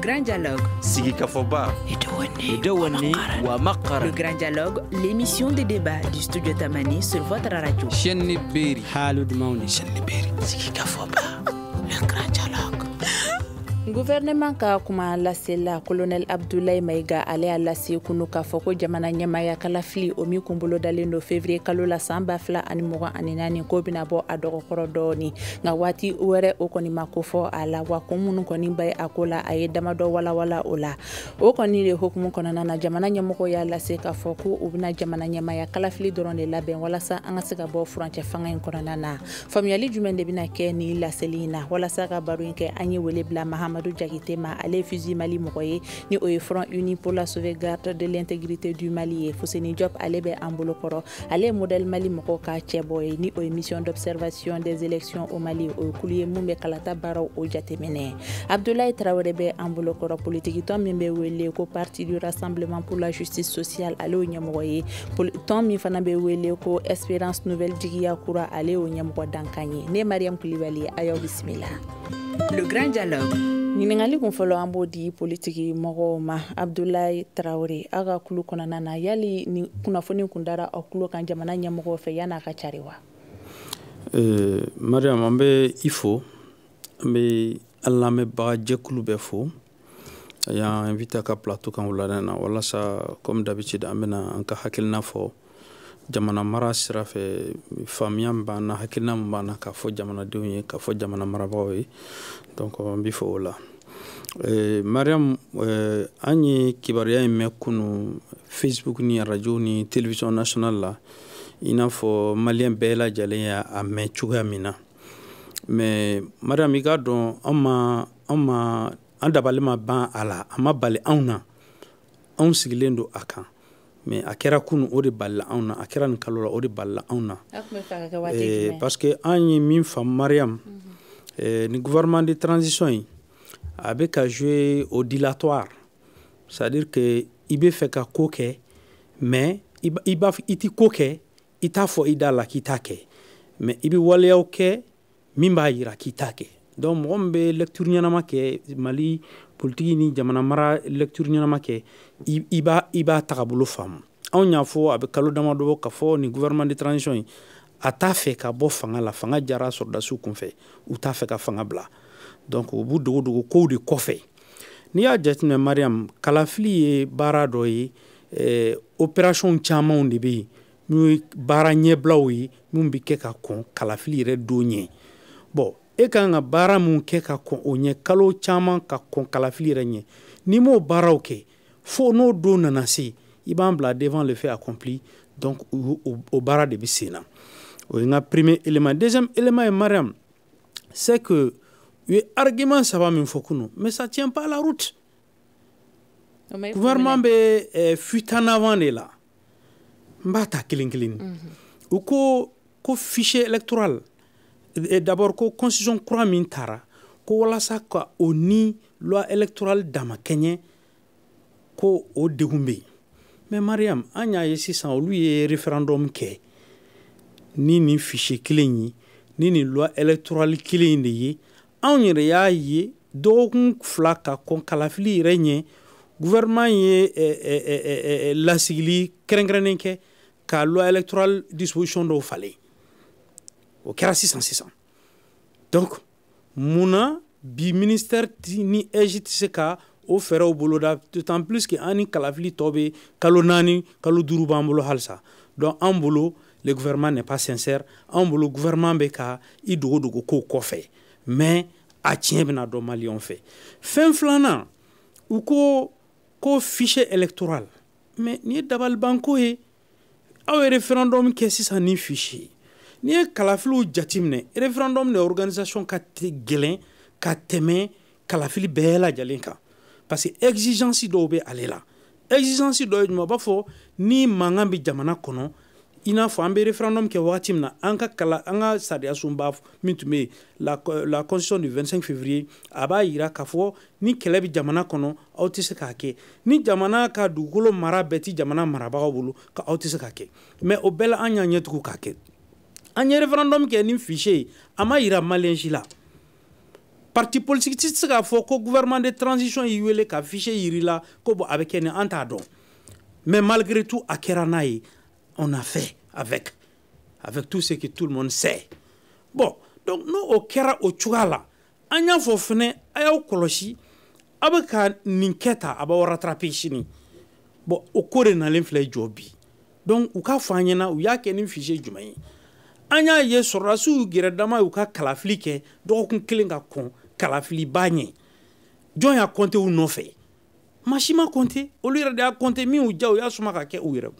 Grand Dialogue. Sigikafoba. Wa Wamakara. Le Grand Dialogue, l'émission de débat du studio Tamani sur votre radio. Chenibiri. Haloud Maouni. Sigikafoba. Le Grand Dialogue. guvɛrɛnɛman ka kuma lasela kolonɛl abdulayi mayiga ale y'a lase kunu k'a fɔ ko jamana ɲɛmaya kalafili o min kun bolodalen do fevriye kalo la saan b'a fila ani mɔgɔ ani naani k'o bena bɔ a dɔgɔkɔrɔ dɔɔni nka waati wɛrɛ o kɔni ma kofɔ a la wa kun minnu kɔni ba a ko la a ye damadɔ walawala o la o kɔni le hokumu kɔnɔna na jamana ɲɛmɔgɔ y'a lase k'a fɔ ko u bena jamana ɲɛmaya kalafili dɔrɔn de labɛn walasa an ka se ka bɔ furancɛ fanga ɲi kɔnɔna na faamuyali jumɛn de bena kɛ ni laseli na walasa ka baro ɲi kɛ an ye wele bila mahamad Mamadou Djakitema, ma ale fusil Mali mɔgɔ ni au Front Uni pour la sauvegarde de l'intégrité du Mali ye Foseni Diop ale bɛ an ale Model modèle Mali Mokoka, ka ni o mission d'observation des élections au Mali au Koulié kulu ye mun bɛ kalata Abdoulaye Traoré bɛ politique Tom min wele Parti du Rassemblement pour la justice sociale ale y'o ɲɛmɔgɔ ye tɔn Espérance nouvelle Djigia Koura ale Ounyamoua ɲɛmɔgɔ ne Mariam Kulibali Ayo Bismillah. le grand dialogue ɲiningali kun fɔlɔ an b'o di politiki mɔgɔw ma abdulayi tarawure aw ka eh, kulu kɔnɔna na yali ni kunnafoni kun dara aw kulo kan jamana ɲɛmɔgɔw fɛ yan'a ka cari wa mariam an be i fo an be an jɛkulu bɛɛ fo a y'an invita ka plateau kan wuladɛn walasa comme d'habitude an bena an ka hakilina fɔ jamana mara sira fɛ faamiya min b'an na hakilina min b'an na k'a fɔ jamanadenw ye k'a fɔ jamana marabagaw ye donc n b'i fɔ o la mariam eh, an ye kibaruya ye mɛ kunu facebook ni radio ni television national la i n'a fɔ maliyɛn bɛɛ lajɛlen ya a mɛn cogoya min na mais mariam i k'a dɔn an ma an ma an dabali ma ban a la a ma bali anw na anw sigilen don a kan mais a kɛra kunu o de balila anw na a kɛra nin kalo la o de balila anw na parce que an ye min faamu mariyam ni mhm. euh, gouvernement de transition ye a bɛ ka jouer au dilatoire c'est à dire que i bɛ fɛ ka ko kɛ mais i b'a i ti ko kɛ i t'a fɔ i da la k'i t'a kɛ mais i bɛ waleyaw kɛ min b'a yira k'i t'a kɛ donc mɔgɔ min bɛ lecture ɲɛnama kɛ mali politiki ni jamana mara lecture ɲɛnama kɛ i b'a i b'a tagabolo faamu anw y'a fɔ a bɛ kalo dama dɔ bɔ ka fɔ nin gouvernement de transition ye a t'a fɛ ka bɔ fanga la fanga jara sɔrɔdasiw kunfɛ u t'a fɛ ka fanga bila donc u b'u dogo dogo kow de kɔfɛ n'i y'a jateminɛ mariam kalafili ye baara dɔ ye eh, opératiɔn camanw de bɛ yen minnu ye baara ɲɛbilaw ye minnu bɛ kɛ ka kɔn kalafili yɛrɛ don ɲɛ bɔn e a kan ka baara min kɛ ka kɔn o ɲɛ n'i m'o baaraw kɛ fo n'o don nana se devant le fait accompli donc o baara de premier élément deuxième élément c'est que u argument saba mais ça tient pas la route gouvernement bɛ en avant de mhm. fichier électoral Eh, d'abord ko konsisyon kwa min tara ko wala sa kwa ou ni lwa elektoral dama kenye ko ou degoumbe me Mariam, anya ye si san ou luyye referandom ke ni ni fichye kilenye ni ni lwa elektoral kilenye anye reya ye do ou kou flaka kon kalafili renyen, gouverman ye e, e, e, lansigili krenkrenenke ka lwa elektoral dispojishon do ou faleye o kɛra sisan sisan donc munna bi ministère ni egi tɛ se ka o fɛɛrɛw boloda d'autant plus que an ni kalafili tɔ bɛ kalo naani kalo duuru b'an bolo halisa donc an bolo le gouvernement n'est pas sincère an bolo gouvernement bɛ ka i dogo dogo kow kɔfɛ mais a tiɲɛ bɛna dɔn maliyɛnw fɛ fɛn filanan u ko ko fichier électoral mais nin ye dabalibanko ye eh. aw ye référendum kɛ sisan ni fichier n'i ye kalafiliw jatiminɛ referendum de organisation ka gɛlɛn ka tɛmɛ kalafili bɛɛ lajɛlen kan parce que exigence dɔw bɛ ale la exigence dɔ ye jumɛn u b'a fɔ ni mankan bɛ jamana kɔnɔ i n'a fɔ an bɛ referendum kɛ wagati min na an ka kala an ka sariya sunba min tun bɛ yen la la constitution du 25 février a b'a yira k'a fɔ ni kɛlɛ bɛ jamana kɔnɔ aw tɛ se k'a kɛ ni jamana ka dugukolo mara bɛɛ ti jamana marabagaw bolo ka aw tɛ se k'a kɛ mɛ o bɛɛ la an y'a ɲɛtugu k'a kɛ an ye referendum kɛ ni fiche ye a ma yira maliyɛnsi la parti politique ti se k'a fɔ ko gouvernement de transition y'i wele ka fiche yiri la ko bon a bɛ kɛ ni an t'a dɔn mais malgré tout a kɛra n'a ye on a fait avec avec tout ce que tout le monde sait bon donc n'o o kɛra o cogoya la an y'a fɔ fɛnɛ a y'aw kɔlɔsi a bɛ ka nin kɛ tan a b'aw rattraper sini bon o ko de nalen filɛ jɔ bi donc u k'a fɔ an ɲɛna u y'a kɛ ni fiche jumɛn ye an y'a ye sɔrɔdasiw yɛrɛdama y'u ka kalafili kɛ dɔgɔkun kelen ka kɔn kalafiliba ɲɛ jɔn y'a kɔntew nɔfɛ masi ma kɔnte olu yɛrɛ de y'a kɔnte min y'u ja u y'a suma ka kɛ u yɛrɛ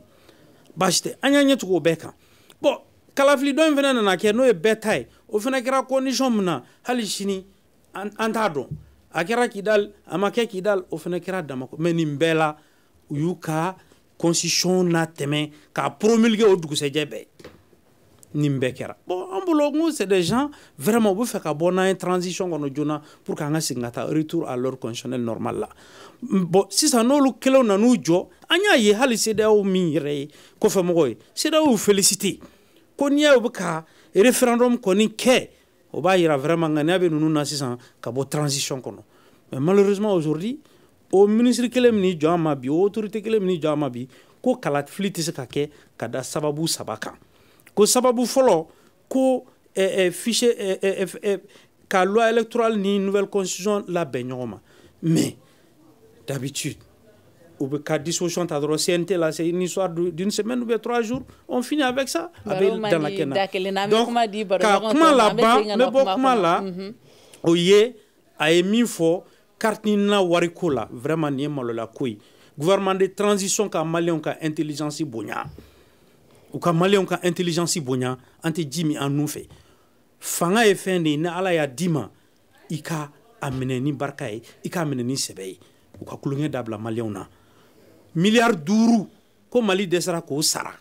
basi tɛ an y'a ɲɛtugu o bɛɛ kan bɔn kalafili dɔ in fɛnɛ nana kɛ n'o ye bɛɛ ta ye o fɛnɛ kɛra kɔndisiyɔn min na hali sini an t'a dɔn a kɛra kidal a ma kɛ kidal o fɛnɛ kɛra damako mɛ nin bɛɛ la u y'u ka kɔnsisiyɔn na tɛmɛ k'a promulge o dugusɛjɛ bɛɛ Nimbekera. bon c'est des gens vraiment u fait transition pour que an retour à leur conditionnel normal là. bon sisan n'olu kelenw nan'u jɔ an ye hali CEDEAO min yɛrɛ ye ye CEDEAO félicité référendum kɔni kɛ o vraiment ben, transition mais malheureusement aujourd'hui o ministre kelen min a bi o autorité kelen min a bi ko ka ko sababu fɔlɔ ko eh, eh, fiche eh, eh, ka loi électorale ni nouvelle constitution labɛn ɲɔgɔn ma mais d'habitude ou bien qu'à dissolution ta droit CNT là c'est une histoire d'une semaine ou bien trois jours on finit avec ça avec dans la donc ka kuma la ban ne bɔ kuma la o ye a ye min fɔ carte wariko la vraiment ni ye la ko ye gouvernement de transition ka maliyɛnw ka intelligence bonya u ka maliyɛnw ka intelligence bonya an tɛ ji min an fɛ fanga ye fɛn de ala ni barika ye i ni sɛbɛ ye e. u ka kulonkɛ dabila maliyɛnw ko mali dɛsɛra k'o sara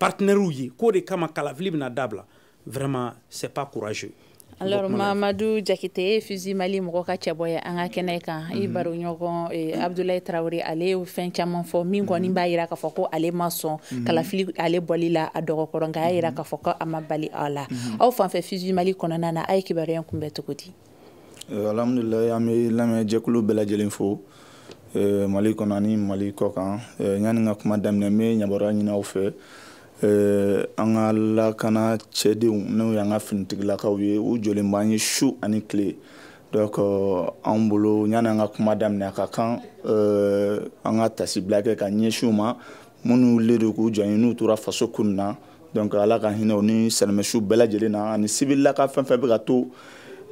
k'o de kama kalafili vraiment c'est pas courageux alors mamadou jakite fusi mali mɔgɔ ka cɛbɔ ye an ka kɛnɛ kan mm -hmm. i baro ɲɔgɔn eh, abdulayi tarawure ale fɛn caman fɔ min kɔni mhm. b'a yira k'a fɔ ko ale ma sɔn mm -hmm. kalafili ale bɔli la a dɔgɔkɔrɔ mhm. nka a y'a yira k'a fɔ ko a ma bali a la mhm. aw fanfɛ fusi mali kɔnɔna na a ye kibaruya kunbɛ cogo di euh, alhamdulilayi an be lamɛn jɛkulu bɛɛ lajɛlen fo euh, mali kɔnɔ ani mali kɔ kan euh, ɲani ka kuma daminɛ n be ɲabaruya ɲini aw fɛ Eh, an ka lakana cɛdenw n'o y'an ka finitigilakaw ye u jɔlen b'an ye su ani tile donc euh, an bolo yan'an ka kuma daminɛ ka kan euh, an ka tasibila kɛ ka ɲɛsinw ma minnu wililen don k'u jɔn ye n'u tora faso ko nin na donc ala ka hinɛ u ni silamɛsu bɛɛ lajɛlen na ani sibililaka fɛn fɛn bɛ ka to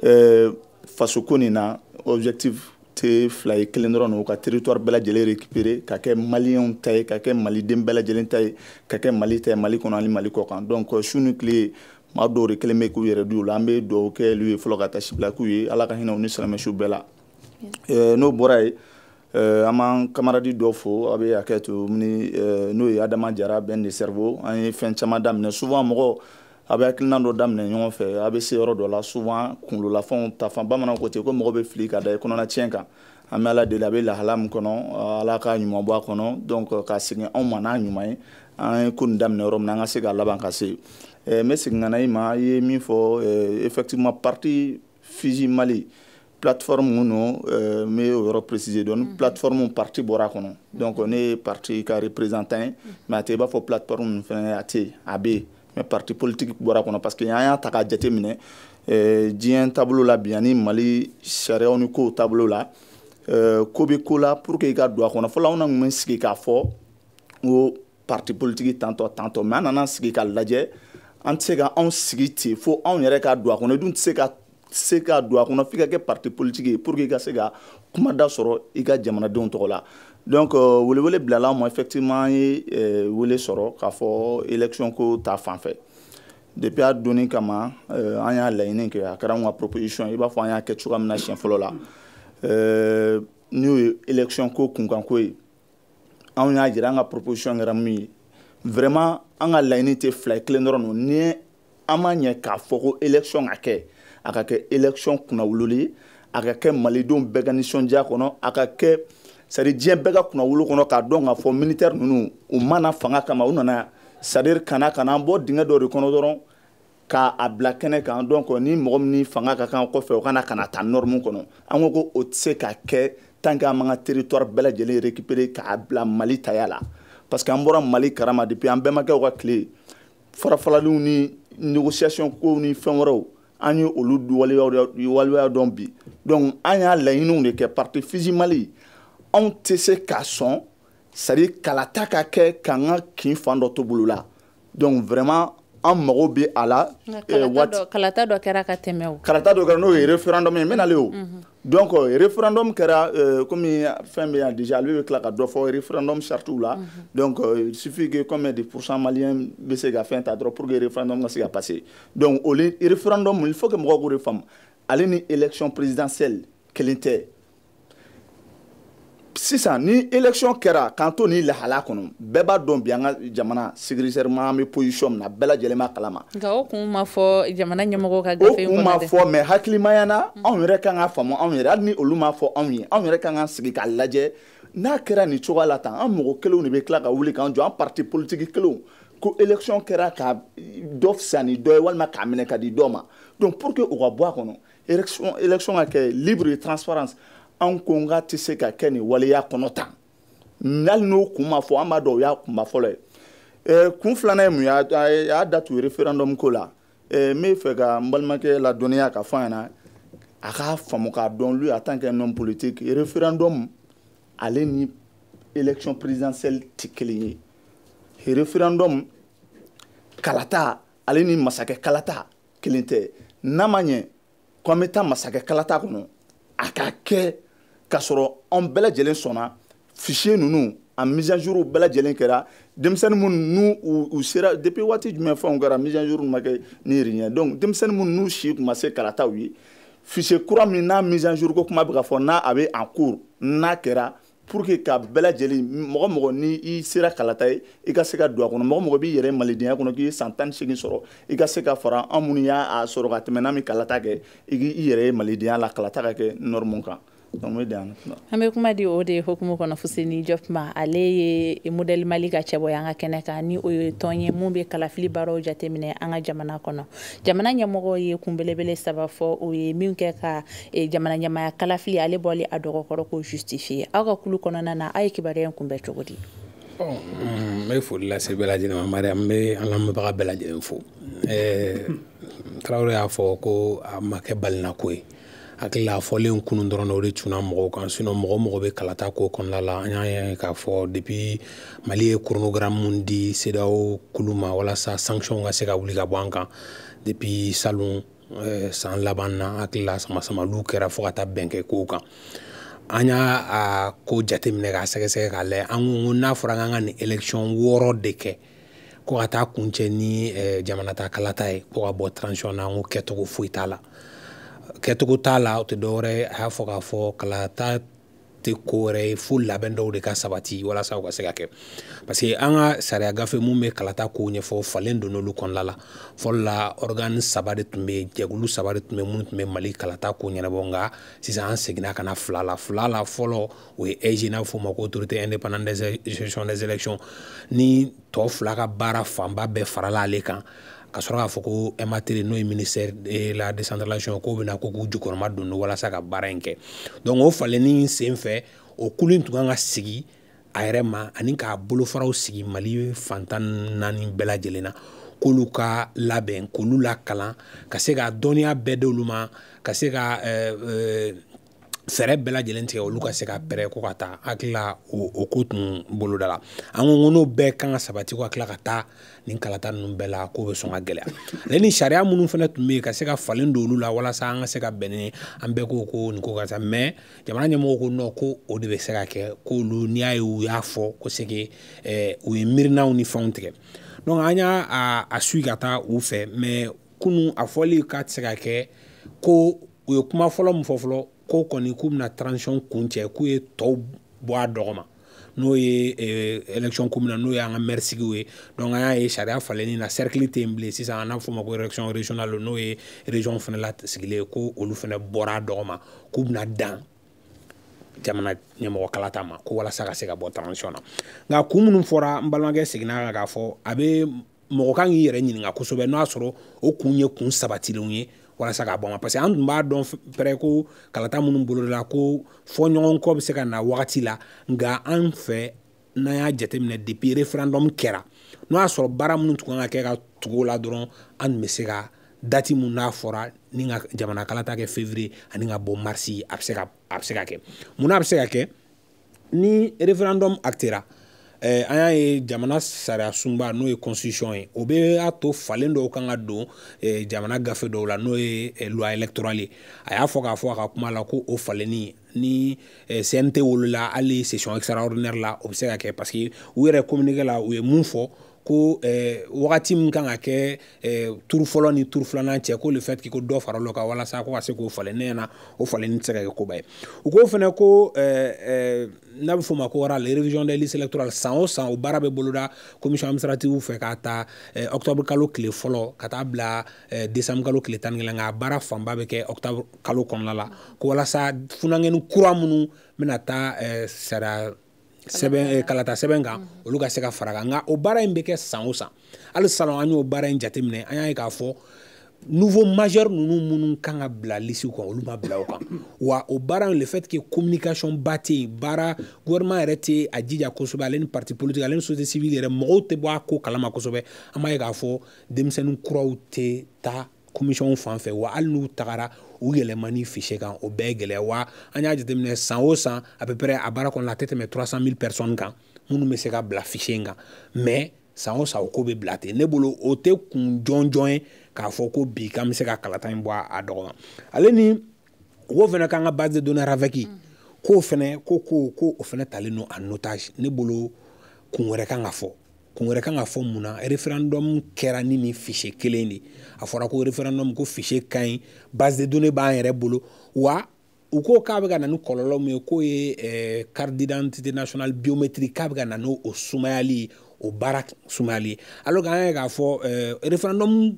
euh, fasoko nin na objectif tɛ fila ye kelen dɔrɔn no ka territoire bɛɛ lajɛlen récupérer ka kɛ maliyɛnw ta ye ka kɛ maliden bɛɛ lajɛlen ta ye ka kɛ mali ta ye mali kɔnɔ ani mali kɔ kan donc euh, su ni tile maa dɔw de kelen bɛ k'u yɛrɛ di u la an bɛ dugawu kɛ olu ye fɔlɔ ka taa sibila k'u ye ala ka hinɛ u ni silamɛsu bɛɛ la euh, n'o bɔra yen euh, an b'an kamaradi dɔ fo a bɛ hakɛ to ni n'o ye adama jara bɛn de cerveau an ye fɛn caman daminɛ souvent mɔgɔ a bɛ hakilina dɔ daminɛ ɲɔgɔn fɛ a bɛ se yɔrɔ dɔ la souvent kunkololafɛnw ta fan bamananw ko ten ko mɔgɔ bɛ fili ka da i kɔnɔna tiɲɛ kan an bɛ ala deli a bɛ lahala min kɔnɔ ala ka ɲuman bɔ a kɔnɔ donc ka segin anw ma n'a ɲuman ye an ye ko nin daminɛ yɔrɔ min na an ka se k'a laban ka se n bɛ segin ka na i ma i ye min fɔ effectivement parti fiji mali plateforme mun no n bɛ o yɔrɔ préciser dɔɔni plateforme parti bɔra a kɔnɔ donc ne ye parti ka représentant ye mais a tɛ i b'a fɔ plateforme ninnu fana a tɛ a bɛ yen. mɛ parti politiki bɔra kɔnɔ parce que an y'a ta k'a jate minɛ euh, diɲɛ taabolo la bi ani mali sariyaw ni kow taabolo la ko bɛ ko la pour que i ka don a kɔnɔ fɔlɔ anw na tun bɛ sigi k'a fɔ ko parti politiki tantɔ tantɔ mɛ an nana sigi ka lajɛ an tɛ se ka anw sigi ten fo anw yɛrɛ ka don a kɔnɔ i dun tɛ se ka se ka don a kɔnɔ f'i ka kɛ parti politiki ye pour que i ka se ka kumada sɔrɔ i ka jamanadenw tɔgɔ la donc euh, welewele bilala ma effectivement an ye wele sɔrɔ k'a fɔ élection ko ta fanfɛ depuis a donni kama an y'a laɲini kɛ a kɛra anw ka proposition i b'a fɔ an y'a kɛ cogoya min na siɲɛ fɔlɔ la n'o ye élection ko kunkanko ye anw y'a jira an ka proposition kɛra min ye vraiment an ka laɲini tɛ fila ye kelen dɔrɔn don ni an ma ɲɛ k'a fɔ ko élection ka kɛ a ka kɛ élection kunnawololi ye a ka kɛ malidenw bɛɛ ka nisɔndiya kɔnɔ a ka kɛ sadi diɲɛ bɛɛ ka kunnawolo kɔnɔ k'a dɔn k'a fɔ militɛri ninnu u mana fanga kama u nana sadiri kana kana an bɔ dingɛ dɔ de kɔnɔ dɔrɔn k'a bila kɛnɛ kan dɔn kɔ ni mɔgɔ min fanga ka kan kɔfɛ o kana kana taa nɔrɔmu kɔnɔ an ko ko o tɛ se ka kɛ tanke an b'an ka territoire bɛɛ lajɛlen récupérer k'a bila mali taya la parce que an bɔra mali karama depuis an bɛnbakɛw ka tile farafaraliw ni négociation kow ni fɛn wɛrɛw an ye olu waleya dɔn bi donc an y'a laɲiniw de kɛ parti fisi mali anw tɛ se k'a sɔn sadi kalata ka kɛ k'an ka kin fan dɔ to bolo la donc vraiment an mago bɛ a la. kalata dɔ kɛra ka tɛmɛ o. kalata dɔ kɛra n'o ye référendum ye n bɛ o. donc euh, référendum kɛra komi fɛn bɛ yan déjà ale bɛ tila ka dɔ fɔ référendum charte la. Mhm. donc euh, il suffit que combien de pourcent maliyɛn bɛ se ka fɛn ta dɔrɔn pour que référendum ka se ka passer donc o référendum il faut que mɔgɔw k'o de faamu ale ni élection présidentielle kelen tɛ. sisan ni élection kɛra k'an to nin lahala kɔnɔ bɛɛ b'a dɔn bi an ka jamana sécuritairement an bɛ position min na bɛɛ lajɛlen b'a kalama. nka o kun ma fɔ jamana ɲɛmɔgɔw ka gafe in kɔnɔ dɛ. o kun ma fɔ mɛ hakilimaya na mm. anw yɛrɛ kan ka faamu anw yɛrɛ hali ni olu ma fɔ anw ye anw yɛrɛ kan ka sigi k'a lajɛ n'a kɛra nin cogoya la tan an mɔgɔ kelenw de bɛ tila ka wuli k'an jɔ an parti politique kelenw ko élection kɛra ka dɔ fisa ni dɔ ye walima k'a minɛ ka di dɔ ma donc pour que o ka bɔ a kɔnɔ élection élection ka kɛ libre et transparence anw ko n k'a tɛ se ka kɛ nin waleya kɔnɔ tan hali n'o kun ma fɔ an b'a dɔn o y'a kunba fɔlɔ ye ɛɛ kun filanan ye mun ye a y'a datugu referendum ko la ɛɛ n bɛ fɛ ka n balimakɛ ladɔnniya ka fɔ an ɲɛna a k'a faamu k'a dɔn lui en tant que homme politique referendum ale ni élection présidentielle tɛ kelen ye referendum kalata ale ni masakɛ kalata kelen tɛ n'a ma ɲɛ ko an bɛ taa masakɛ kalata kɔnɔ a ka kɛ k'a sɔrɔ anw bɛɛ lajɛlen sɔnna fichier ninnu a mise à jour bɛɛ lajɛlen kɛra denmisɛnnin minnu n'u u sera depuis waati jumɛn fɛnw kɛra mise à jour ma kɛ ni rien donc denmisɛnnin minnu n'u si kuma se karataw ye fichier kura min n'a mise à jour ko kuma bɛ ka fɔ n'a a bɛ en cours n'a kɛra pour que ka bɛɛ lajɛlen mɔgɔ mɔgɔ ni i sera kalata ye i ka se ka don a kɔnɔ mɔgɔ mɔgɔ b'i yɛrɛ malidenya kɔnɔ k'i ye san tan ni seegin sɔrɔ i ka se ka fara an minnu y'a sɔrɔ ka tɛmɛ n'a min kalata kɛ i k'i yɛrɛ ye malidenya la kalata ka kɛ nɔrmu kan an be kuma di o de hokumu kɔnɔ fuseni jɔpma ale ye modɛli mali ka cɛbɔ an ka kɛnɛ kan ni o ye tɔn ye mun be kalafili baaraw jateminɛ an ka e jamana kɔnɔ jamana ɲɛmɔgɔ ye kunbelebele saba fɔ o ye min kɛ ka jamana ɲamaya kalafili ale bɔli oh, mm, eh, a dɔgɔkɔrɔ k'o justifiye aw ka kulu kɔnɔna na aw ye kibaruya kunbɛ cogo di n be foli lase bɛlajɛlen mari an be an lamɛnbaga bɛlajɛlen fo tarawre y'a fɔ ko a ma balinako ye hakilila fɔlen kunu dɔrɔn o de cunna mɔgɔw kan sinɔ mɔgɔ mɔgɔ bɛ kalata ko kɔnɔna la an y'a ye k'a fɔ depi mali ye koronogramu di sedaw kulu ma walasa sanctiɔn ka se ka wuli ka bɔ an kan depi salon san laban na hakilila samasamalu kɛra fɔɔ ka taa bɛn kɛ kow kan an y'a ko jate minɛ k'a sɛgɛsɛgɛ k'a layɛ an ko n'a fɔra k'an ka nin election wɔɔrɔ de kɛ ko ka taa kuncɛ ni eh, jamana ta kalata ye ko ka bɔ transition na an ko kɛcogo foyi t'a la kɛcogo t'a la o tɛ dɔwɛrɛ a y'a fɔ k'a fɔ kalata tɛ ko wɛrɛ ye fo labɛn dɔw de ka sabati walasa u ka se ka kɛ parce que an ka sariya gafe mun bɛ kalata kow ɲɛfɔ falen don n'olu kɔnɔna la fɔlɔ la organe saba de tun bɛ yen jɛkulu saba de tun bɛ minnu tun bɛ mali kalata ko ɲɛnabɔ nka sisan an seginna ka na fila la fila la fɔlɔ o ye eg n'a bɛ f'o ma ko autorité indépendante des gestion des élections ni tɔ fila ka baara fanba bɛɛ farala ale kan ka sɔrɔ k'a fɔ ko ematr n'o ye ministère de la décentralisation k'o bena ko k'u jukɔrɔma don walasa ka baara ɲi kɛ donc o falenni sen fɛ o kulu ɲi tun kan ka sigi a yɛrɛ ma ani k'a bolofaraw sigi mali fantan naani bɛɛ lajɛlen na k'olu ka labɛn k'olu lakalan ka se ka dɔnniya bɛɛ d'olu ma ka se ka eh, eh, fɛɛrɛ bɛɛ lajɛlen tigɛ olu ka se ka pɛrɛ ko ka taa hakilila o ko tun boloda la an ko ko n'o bɛɛ kan ka sabati ko ka tila ka taa nin kalata ninnu bɛɛ la k'o bɛ sɔn ka gɛlɛya ale ni sariya minnu fana tun bɛ yen ka se ka falen don olu la walasa an ka se ka bɛn ni an bɛɛ ko ko nin ko ka sa mɛ jamana ɲɛmɔgɔw ko nɔn ko o de bɛ se ka kɛ k'olu n'i y'a ye u y'a fɔ ko seke u ye miirinaw ni fɛnw tigɛ donc an y'a a suit ka taa u fɛ mɛ kunun a fɔli k'a tɛ se ka kɛ ko u ye kuma fɔlɔ min fɔ fɔlɔ ko kɔni k'u bɛna transition kuncɛ k'u ye tɔw bɔ a dɔgɔma n'o ye eh, élection ko min na n'o y'an ka maire sigiw ye donc an y'a ye sariya falenni na cercle tɛ yen bilen sisan an n'a fɔ ma ko élection régionale n'o ye région fana la sigilen ye ko olu fana bɔra a dɔgɔma k'u bɛna dan jamana ɲɛmɔgɔ kalata ma ko walasa ka se ka bɔ transition na nka kun minnu fɔra n balimakɛ seginna kan k'a fɔ a bɛ mɔgɔ kan k'i yɛrɛ ɲininka kosɛbɛ n'o y'a sɔrɔ o kun ye kun sabatilenw ye walasa k'a bɔ ma parce que an tun b'a dɔn pɛrɛ ko kalata minnu bolola ko fɔ ɲɔgɔn kɔ bɛ se ka na wagati la nka an fɛ n'an y'a jateminɛ depuis referendum kɛra n'o y'a sɔrɔ baara minnu tun kan ka kɛ ka tugu o la dɔrɔn an tun bɛ se ka dati mun n'a fɔra ni ka jamana kalata kɛ février ani ka bɔ marisi a bɛ se ka a bɛ se ka kɛ mun n'a bɛ se ka kɛ ni referendum actera eh, an y'a ye jamana sariya sunba n'o ye constitution ye o bɛ a to falen dɔw kan ka don eh, jamana gafe dɔw la n'o ye eh, loi électorale ye a y'a fɔ k'a fɔ a ka kuma la ko o falenni ni eh, CNT wolola hali session extraordinaire la o bɛ se ka kɛ parce que u yɛrɛ communiqué la u ye mun fɔ ko eh, wagati min kan ka kɛ eh, turu fɔlɔ ni turu filanan cɛ ko le fait k'i ko dɔ fara lo kan walasa ko ka se k'o falen ne ɲɛna o falenni tɛ se ka kɛ koba ye u ko fɛnɛ ko eh, eh, n'a bɛ fɔ ma ko oral révision des listes électorales san o san o baara bɛ boloda commission administrative fɛ k'a ta eh, octobre kalo tile fɔlɔ ka taa bila eh, décembre kalo tile tan ni kelen nka a baara fanba bɛ kɛ octobre kalo kɔnɔna la ko walasa funangɛni kura minnu bɛna taa eh, sariya sɛbɛn eh, kalata sɛbɛn kan olu ka se ka fara kan nka o baara in bɛ kɛ san o san hali salon an y'o baara in jateminɛ an y'a ye k'a fɔ nouveau majeur ninnu minnu kan ka bila lisiw kan olu ma bila o kan wa o baara in le fait que communication ba tɛ yen baara gouvernement yɛrɛ tɛ a jija kosɛbɛ ale ni parti politique ale ni société civile yɛrɛ mɔgɔw tɛ bɔ a ko kalama kosɛbɛ an b'a ye k'a fɔ denmisɛnnin kuraw tɛ taa commission fan fɛ wa hali n'u tagara u yɛlɛmani fiche kan o bɛɛ ye gɛlɛya wa an y'a jateminɛ san o san à peu près a baara kɔnɔna a tɛ tɛmɛ 300 000 personnes kan minnu bɛ se ka bila fiche in kan mais san o san o ko bɛ bila ten ne bolo o tɛ kun jɔnjɔn ye k'a fɔ ko bi k'an bɛ se ka kalata in bɔ a dɔgɔ ma ale ni wo fana k'an ka base de données raveki mm. k'o fana ko ko ko o fana talen don en otage ne bolo kun wɛrɛ kan ka fɔ kun wɛrɛ kan ka fɔ mun na referendum kɛra ni nin fiche kelen de a fɔra ko referendum ko fiche ka ɲi base de données b'an yɛrɛ bolo wa u ko k'a bɛ ka na ni kɔlɔlɔ min ye k'o ye eh, carte d'identité nationale biométrique k'a bɛ ka na n'o sumayali ye o baara sumayali ye alors que an yɛ k'a fɔ eh, referendum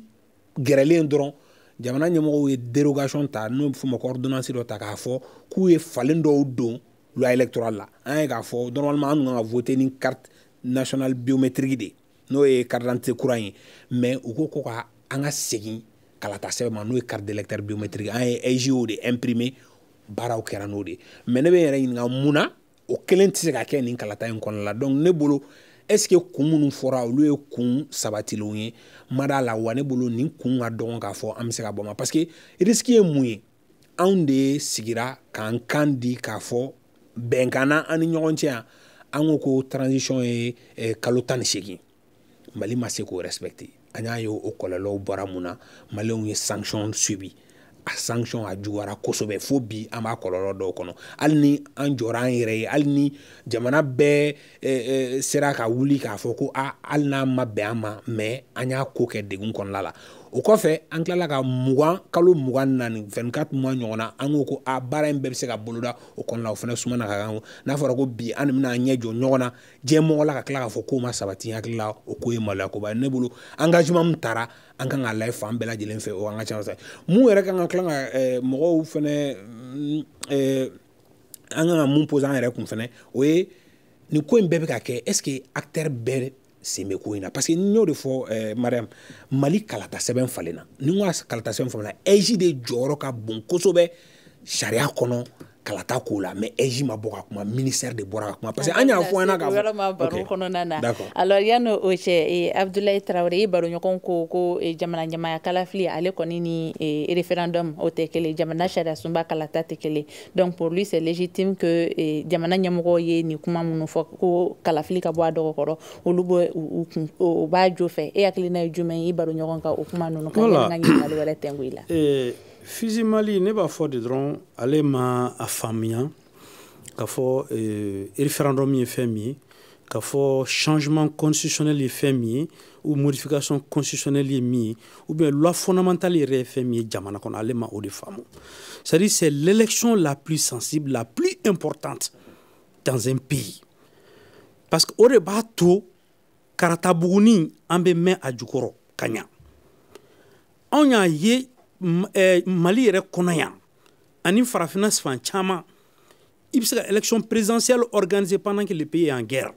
gɛrɛlen dɔrɔn jamana ɲɛmɔgɔw ye dérogation ta n'o bɛ fɔ ma ko ordonnance dɔ ta k'a fɔ k'u ye falen dɔw don loi électorale la an ye k'a fɔ normalement an tun kan ka voter ni carte national biometrique de n'o ye carte d'identité kura ye mais u ko ko ka an ka segin kalata sɛbɛn ma n'o ye carte d'électeur biométrique an ye EGO de imprimé baaraw kɛra n'o de mais ne bɛ n yɛrɛ ɲininka mun na o kelen tɛ se ka kɛ nin kalata in kɔnɔna la donc ne bolo est ce que kun minnu fɔra olu ye kun sabatilenw ye ma d'a la wa ne bolo nin kun ka dɔgɔn k'a fɔ an bɛ se ka bɔ ma parce que risque ye mun ye anw de sigira k'an kan di k'a fɔ bɛnkan na an ni ɲɔgɔn cɛ yan an ko ko transition ye eh, kalo tan ni segin mali ma se k'o respecte an y'a ye o kɔlɔlɔw bɔra mun na maliyɛnw ye sanction subi a sanction a juguyara kosɛbɛ fo bi an b'a kɔlɔlɔ dɔw kɔnɔ hali ni an jɔra an yɛrɛ ye hali ni jamana bɛɛ eh, eh, sera ka wuli k'a fɔ ko a hali n'a ma bɛn an ma mɛ an y'a ko kɛ degun kɔnɔna la o kɔfɛ an tilala ka mugan kalo mugan naani fɛn ka tuma ɲɔgɔn na an ko ko a baara in bɛɛ bɛ se ka boloda o kɔnɔna la o fana sumana ka kan n'a fɔra ko bi an bɛna an ɲɛ jɔ ɲɔgɔn na diɲɛmɔgɔ la ka tila k'a fɔ k'o ma sabati hakili la o ko ye maloya koba ne bolo engagement min taara an kan ka layɛ fan bɛɛ lajɛlen fɛ o an ka ca sa mun yɛrɛ kan ka tila ka mɔgɔw fɛnɛ an kan ka mun pose an yɛrɛ kun fɛnɛ o ye nin ko in bɛɛ bɛ ka kɛ est ce que acteur bɛɛ sen bɛ ko in na parce que n y'o de fɔ eh, mariam mali kalata sɛbɛn falenna ni n ko a kalata sɛbɛn falenna ɛzi de jɔyɔrɔ ka bon kosɛbɛ sariya kɔnɔ kalata ko la mais egi ma bɔ ka kuma ministère de bɔra ka kuma parce que an y'a fɔ an ɲɛna k'a fɔ yɔrɔ ma baro kɔnɔna na alors yanni o cɛ e, Abdoulaye Traoré i e baroɲɔgɔn ko ko e, jamana ɲamaya kalafili ale kɔni ni référendum o tɛ kelen jamana sariya sunba kalata tɛ kelen donc pour lui c'est légitime que jamana ɲɛmɔgɔ ye nin kuma minnu fɔ ko kalafili ka bɔ a dɔgɔ kɔrɔ olu bɛ u kun o b'a jo fɛ e hakilina ye jumɛn ye i baroɲɔgɔn kan o kuma ninnu kan yanni n ka ɲininkali wɛrɛ tɛnku i la. Fizi Mali ne b'a fɔ de dɔrɔn ale ma a faamuya hein. k'a fɔ euh, référendum ye fɛn min ye k'a fɔ changement constitutionnel ye fɛn min ou modification constitutionnelle ye min ye ou bien loi fondamentale yɛrɛ ye fɛn jamana kɔnɔ ale ma o de faamu c'est à dire c'est l'élection la plus sensible la plus importante dans un pays parce que o de b'a to karatabuguni an bɛ mɛn a jukɔrɔ ka ɲa anw y'a ye mali yɛrɛ kɔnɔ yan ani farafina fan caman il se élection présidentielle organisée pendant que le pays est en guerre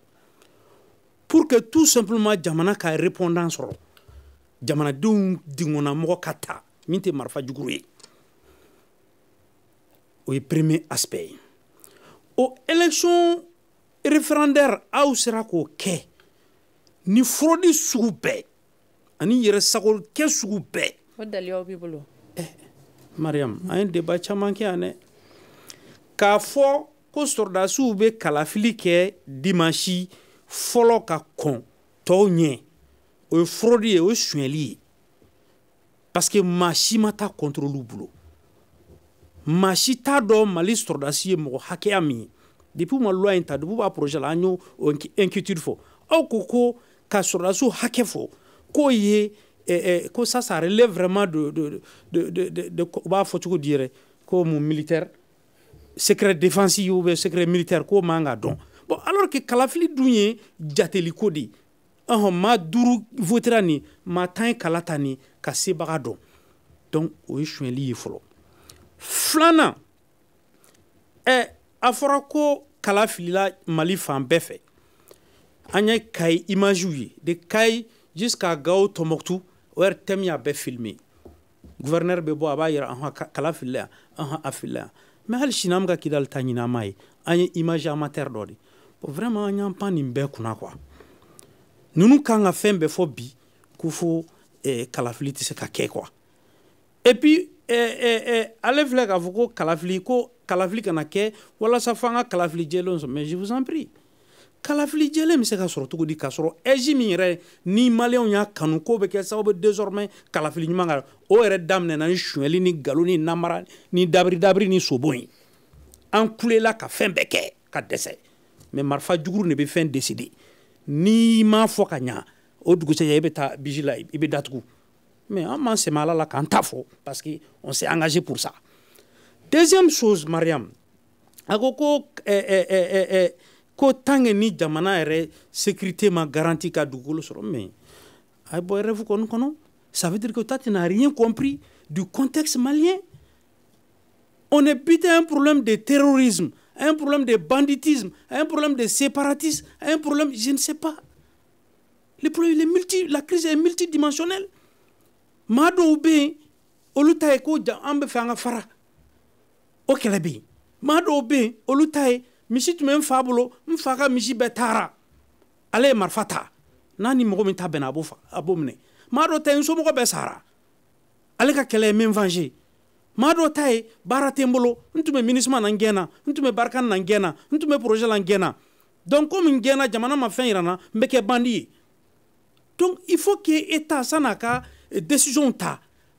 pour que tout simplement jamana ka répondance sɔrɔ jamanadenw diŋɔnamɔgɔ ka ta min tɛ marifa juguru ye o ye premier aspect o élection référendaire aw sera k'o kɛ ni forodi sugu bɛɛ ani yɛrɛ sagokɛ sugu bɛɛ Eh, Mariam, a yon debat chaman kya ane? Ka fwo Kwa sotordasu oube kalafili ke Dimansi Folo kakon To nye Ou fwodi ou swen liye Paske masi mata kontro lou bolo Masi ta do Malis sotordasyen mwo hake amye Depi mwa lwa enta Depi mwa proje lanyo Ou enkyotid fwo Ou koko kwa sotordasu hake fwo Koye et, et, ça, ça relève vraiment de, de, de, de, de, de ba fɔ cogo di dire comme militaire secret défensif ou secret militaire ko manga don. bon alors que kalafili dun ye jateliko de ye ɔhɔn hein, maa duuru votera nin maa donc oui je suɲɛli ye fɔlɔ Flana, ɛ eh, a fɔra ko kala filila mali fan bɛɛ an de kai jusqu'à gao tɔmɔkutu o yɛrɛ tɛmi y'a bɛɛ filime guvɛrnɛr bɛ bɔ a b'a yira ɔhɔn kala filila yan ɔhɔn a filila yan mɛ hali sini an bɛ ka kidali ta ɲini an m'a ye an ye image amateur dɔ de bon vraiment an y'an pan nin bɛɛ kunna quoi ninnu kan ka fɛn bɛɛ fɔ bi ko fo eh, kalafili tɛ se ka kɛ quoi e et puis eh, eh, eh, ale filɛ k'a fɔ ko kalafili ko kalafili kana kɛ walasa fo an ka kalafili jɛlen sɔrɔ mais je vous en prie kalafili jɛlen bɛ se ka sɔrɔ cogo di k'a sɔrɔ ɛzi min yɛrɛ ni maliyɛnw y'a kanu k'o bɛ kɛ sababu désormais kalafili ɲuman kan o yɛrɛ daminɛna ni suɲɛli ni nkalon ni namara ni dabiri dabiri ni sobon ye an kulela ka fɛn bɛɛ kɛ ka dɛsɛ mɛ marifa jugu ne be fɛn décider n'i m'a fɔ ka ɲa o dugusɛjɛ i bɛ taa bisi la i bɛ datugu mais an m'an sɛmɛ ala la k'an ta fɔ parce que on s'est engagé pour ça deuxième chose mariam a ko ko ɛɛ ɛɛ ko tan ni jamana yɛrɛ sécurité ma garantie. ka dugukolo sɔrɔ mais a bɔ rêve kɔni ça veut dire que toi tu rien compris du contexte malien on est buté un problème de terrorisme un problème de banditisme un problème de séparatisme un problème je ne sais pas le problème multi la crise est multidimensionnelle mado dɔw bɛ olu ta an be fɛ fara o kɛlɛ bɛ yen maa dɔw misi tun bɛ n fa bolo n fa ka misi bɛɛ taara ale ye marifa ta n'a ni mɔgɔ min ta bɛnna a b'o faga a b'o minɛ maa dɔ ta ye n somɔgɔ bɛɛ sara ale ka kɛlɛ ye min vange maa dɔ ta ye baara tɛ n bolo n tun bɛ minisima na n gɛnna n tun bɛ barikani na n gɛnna n tun bɛ projet la n gɛnna donc komi n gɛnna jamana ma fɛn yira n na n bɛ kɛ bandi ye donc il faut que état san'a ka euh, décision ta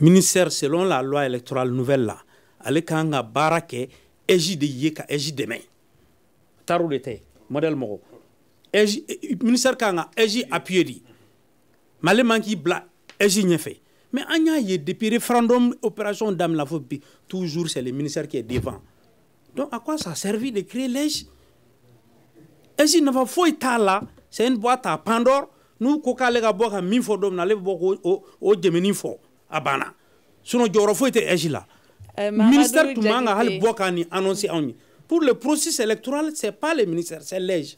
ministère selon la loi électorale nouvelle là, allez kan ka baara kɛ de ye ka de dɛmɛ taro de tɛ modèle mɔgɔ ministère kan ka egi appuyer di male man k'i bila mais an y'a ye depuis référendum opération d'âme, fo toujours c'est le ministère qui est devant donc à quoi ça servi de créer l'egi egi nafa foyi t'a la c'est une boîte à pandore Nous, ko k'ale ka bɔ ka min fɔ don avons na ale a banna sinon jɔyɔrɔ foyi tɛ ɛzi la ministère tun man ka hali bɔ k'a pour le processus électoral c'est pas le ministère c'est l'ege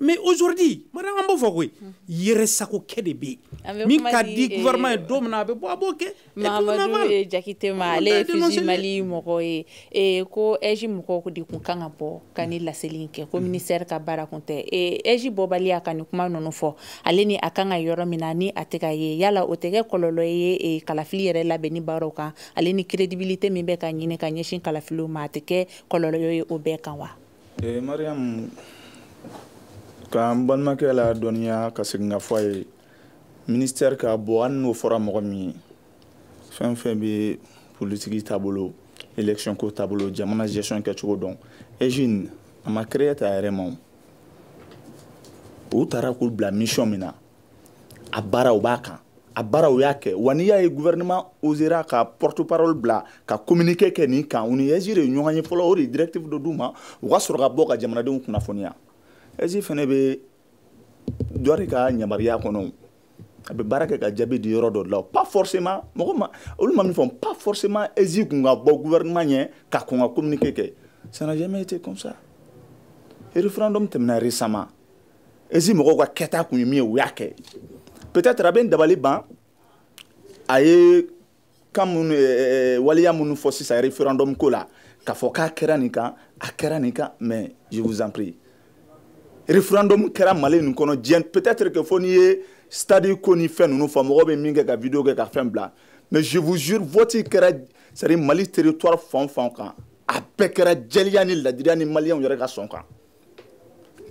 mais aujourd'hui, madame an b'o fɔ koyi yɛrɛ sagokɛ de bɛ yen min ka gouvernement ye don min na a bɛ bɔ a b'o kɛ Mahamadu Jakite Mali mɔgɔ ye ko ɛj mɔgɔw de tun kan ka bɔ ka ko ministère ka baara Et tɛ eh, Bobali bɔbaliya ka kuma ninnu fɔ ale ni a kan ka yɔrɔ min a yala o tɛ kɛ kɔlɔlɔ ye eh, kalafili yɛrɛ labɛnni Baroka. Aléni crédibilité min bɛ ka ɲini ka ɲɛsin kalafiliw ma a o kan wa eh, Mariam ka n balimakɛ la dɔnniya ka segin ka fɔ a ye ministɛri ka bɔ hali n'o fɔra mɔgɔ min ye fɛn fɛn bɛ politiki taabolo election ko taabolo jamana gestion kɛcogo dɔn egine a ma créé ta yɛrɛ ma o taara k'u bila mission min na a baara u b'a kan a baara u y'a kɛ wa n'i y'a ye gouvernement osera ka porte parole bila ka communiqué kɛ nin kan u ni egi de ɲɔgɔn ye fɔlɔ o de directive dɔ d'u ma u ka sɔrɔ ka bɔ ka jamanadenw kunnafoniya ɛsi fɛnɛ bɛ dɔ de ka yamaruya kɔnɔ a bɛ baara kɛ ka jaabi di yɔrɔ dɔ la pas forcément mɔgɔ ma olu ma min fɔ pas forcément ɛsi kun ka bɔ gouvernement ɲɛ ka kɔn ka communiquer kɛ ça n'a jamais été comme ça référendum tɛmɛna récemment ɛsi mɔgɔw ka kɛta kun ye min ye u y'a kɛ peut-être a bɛ n dabali ban a ye kan minnu ɛɛ waleya minnu fɔ sisan référendum ko la k'a fɔ k'a kɛra nin kan a kɛra nin kan mais je vous en prie référendum kɛra mali nin kɔnɔ diɲɛ peut-être que fo n'i ye stade ko ni fɛn ninnu fɔ mɔgɔw bɛ min kɛ ka vidéo kɛ ka fɛn bila mais je vous jure vote kɛra c'est à dire mali territoire fan o fan kan a bɛɛ kɛra jɛlenya ni ladiriya ni maliyɛnw yɛrɛ ka sɔn kan